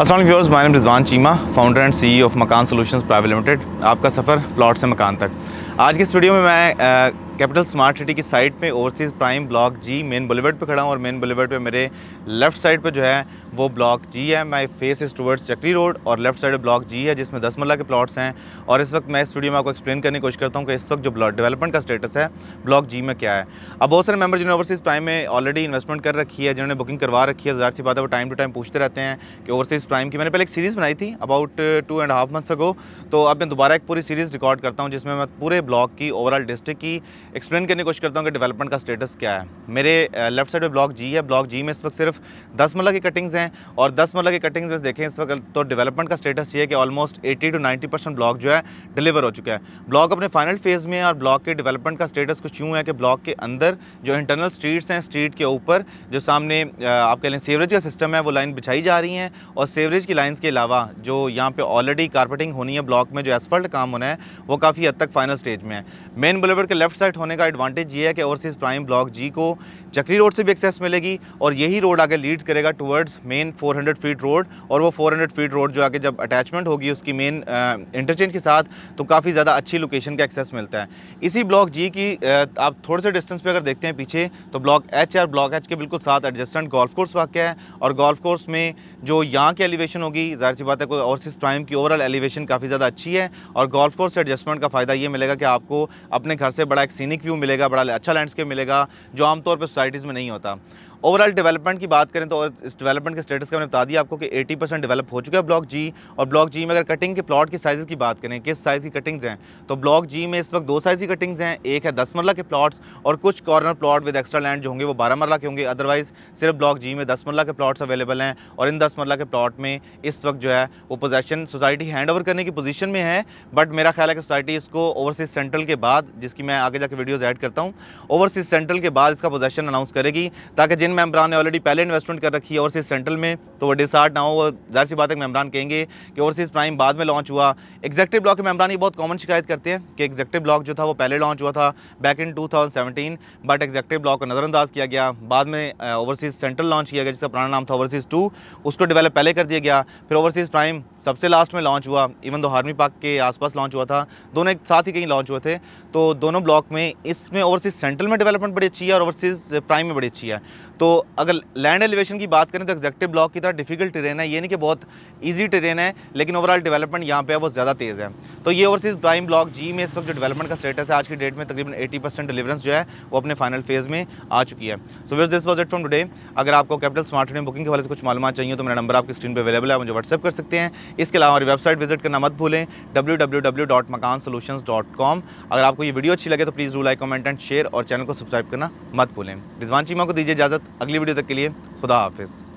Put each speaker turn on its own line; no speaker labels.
असल viewers my Rizwan Cheema founder and CEO of Makaan solutions private limited आपका सफ़र प्लॉट से मकान तक आज की इस वीडियो में मैं कैपिटल स्मार्ट सिटी की साइड पे overseas prime block G main boulevard पे खड़ा हूँ और मेन बुलेवर्ड पे मेरे लेफ्ट साइड पे जो है वो ब्लॉक जी है my face is towards Chakri road और लेफ्ट साइड ब्लॉक जी है जिसमें दस मल्ला के प्लॉट्स हैं और इस वक्त मैं इस वीडियो में आपको एक्सप्लेन करने की कोशिश करता हूँ कि इस वक्त जो ब्लॉक डेवलपमेंट का स्टेटस है ब्लॉक जी में क्या है अब बहुत सारे मेबर जिन्होंने ओवरसीज़ प्राइम में ऑलरेडी इन्वेस्टमेंट कर रखी है जिन्होंने बुकिंग करवा रखी है ज़ाहिर सी बात है वो टाइम टू टाइम पूछते रहते हैं कि ओवरसीज़ प्राइम की मैंने पहले एक सीरीज़ बनाई थी about two and half months ago तो अब मैं दोबारा एक पूरी सीरीज़ रिकॉर्ड करता हूँ जिसमें मैं पूरे ब्लॉक की ओवरऑल डिस्ट्रिक्ट की एक्सप्लेन करने की कोशिश करता हूँ कि डेवलपमेंट का स्टेटस क्या है मेरे लेफ्ट साइड में ब्लॉक जी है ब्लॉक जी में इस वक्त सिर्फ दस मल्ला की कटिंग्स हैं और दस मल्ला की कटिंग्स में देखें इस वक्त तो डेवलपमेंट का स्टेटस ये है कि almost eighty two ninety percent block जो है डिलीवर हो चुका है ब्लॉक अपने फाइनल फेज़ में है और ब्लॉक के डेवलपमेंट का स्टेटस कुछ यूँ है कि ब्लॉक के अंदर जो इंटरनल स्ट्रीट्स हैं स्ट्रीट के ऊपर जो सामने आप कह लें सीवरेज का सिस्टम है वो लाइन बिछाई जा रही हैं और सीवरेज की लाइन्स के अलावा जो यहाँ पर ऑलरेडी कारपेटिंग होनी है ब्लॉक में जो एसफल्ट काम होना है वो काफ़ी हद तक फाइनल स्टेज में है मेन बुलेवर के लेफ्ट साइड होने का एडवांटेज ये है कि ओवरसीज़ प्राइम ब्लॉक जी को चकली रोड से भी एक्सेस मिलेगी और यही रोड आगे लीड करेगा टुवर्ड्स मेन 400 फीट रोड और वो 400 फीट रोड जो आगे जब अटैचमेंट होगी उसकी मेन इंटरचेंज के साथ तो काफ़ी ज़्यादा अच्छी लोकेशन का एक्सेस मिलता है इसी ब्लॉक जी की आप थोड़े से डिस्टेंस पर अगर देखते हैं पीछे तो ब्लॉक एच और ब्लॉक एच के बिल्कुल साथ एडजस्टेंट गोल्फ कोर्स वाक्य है और गोल्फ कोर्स में जो यहाँ की एलिवेशन होगी जाहिर सी बात है कोई ओवरसीज़ प्राइम की ओवरऑल एलिवेशन काफ़ी ज़्यादा अच्छी है और गोल्फ कोर्स एडजस्टमेंट का फ़ायदा ये मिलेगा कि आपको अपने घर से बड़ा एक सीनिक यूनिक व्यू मिलेगा बड़ा अच्छा लैंडस्केप मिलेगा जो आमतौर पर सोसाइटीज़ में नहीं होता ओवरऑल डेवलपमेंट की बात करें तो और इस डेवलपमेंट के स्टेटस का मैंने बता दिया आपको कि 80 परसेंट डेवलप हो चुका है ब्लॉक जी और ब्लॉक जी में अगर कटिंग के प्लॉट की साइज़ की बात करें किस साइज़ की कटिंग्स हैं तो ब्लॉक जी में इस वक्त दो साइज़ की कटिंग्स हैं एक है दस मरला के प्लाट्स और कुछ corner plot with extra land जो होंगे वो बारह मरला के होंगे अदरवाइज़ सिर्फ ब्लॉक जी में दस मरला के प्लाट्स अवेलेबल हैं और इन दस मरला के प्लाट में इस वक्त जो है वो पोजेशन सोसाइटी हैंड ओवर करने की पोजीशन में है बट मेरा ख्याल है कि सोसाइटी इसको ओवरसीज सेंट्रल के बाद जिसकी मैं आगे जाकर वीडियोज़ एड करता हूँ ओवरसीज सेंट्रल के बाद इसका पोजेशन अनाउंस करेगी ताकि जिन मेम्बरान ने ऑलरेडी पहले इन्वेस्टमेंट कर रखी है ओवरसीज सेंट्रल में तो वो डिसार्ड ना हो वो जाहिर सी बात है मेम्बरान कहेंगे कि ओवरसीज प्राइम बाद में लॉन्च हुआ एग्जेक्टिव ब्लॉक के मेम्बरान ये बहुत कॉमन शिकायत करते हैं कि एग्जेक्टिव ब्लॉक जो था वो पहले लॉन्च हुआ था back in 2017 but executive block को नज़रअंदाज किया गया बाद में ओवरसीज़ सेंट्रल लॉन्च किया गया जिसका पुराना नाम था ओवरसीज़ टू उसको डिवेलप पहले कर दिया गया फिर ओवरसीज़ प्राइम सबसे लास्ट में लॉन्च हुआ इवन दो हार्मी पार्क के आसपास लॉन्च हुआ था दोनों एक साथ ही कहीं लॉन्च हुए थे तो दोनों ब्लॉक में इसमें ओवरसीज़ सेंट्रल में डेवलपमेंट बड़ी अच्छी है और ओवरसीज़ प्राइम में बड़ी अच्छी है तो तो अगर लैंड एलिवेशन की बात करें तो एग्जेक्टिव ब्लॉक की तरह डिफिकल्ट ट्रेन है ये नहीं कि बहुत ईजी ट्रेन है लेकिन ओवरऑल डेवलपमेंट यहाँ पे बहुत ज़्यादा तेज़ है तो ये ओवरसीज़ प्राइम ब्लॉक जी में इस वक्त जो डेवलपमेंट का स्टेटस है आज की डेट में तकरीबन 80 परसेंट डिलीवरेंस जो है वो अपने फाइनल फेज़ में आ चुकी है so with this was it from today अगर आपको कैपिटल स्मार्ट ट्रेन बुकिंग के वाले से कुछ मालूम चाहिए तो मेरा नंबर आपकी स्क्रीन पर अवेलेबल है मुझे व्हाट्सअप कर सकते हैं इसके अलावा हमारी वेबसाइट विजिट करना मत भूलें डब्ल्यू अगर आपको ये वीडियो अच्छी लगे तो please do like comment and share और चैनल को सब्सक्राइब करना मत भूलें रिजवान चीमा को दीजिए इजाज़त अगली वीडियो तक के लिए खुदा हाफिज़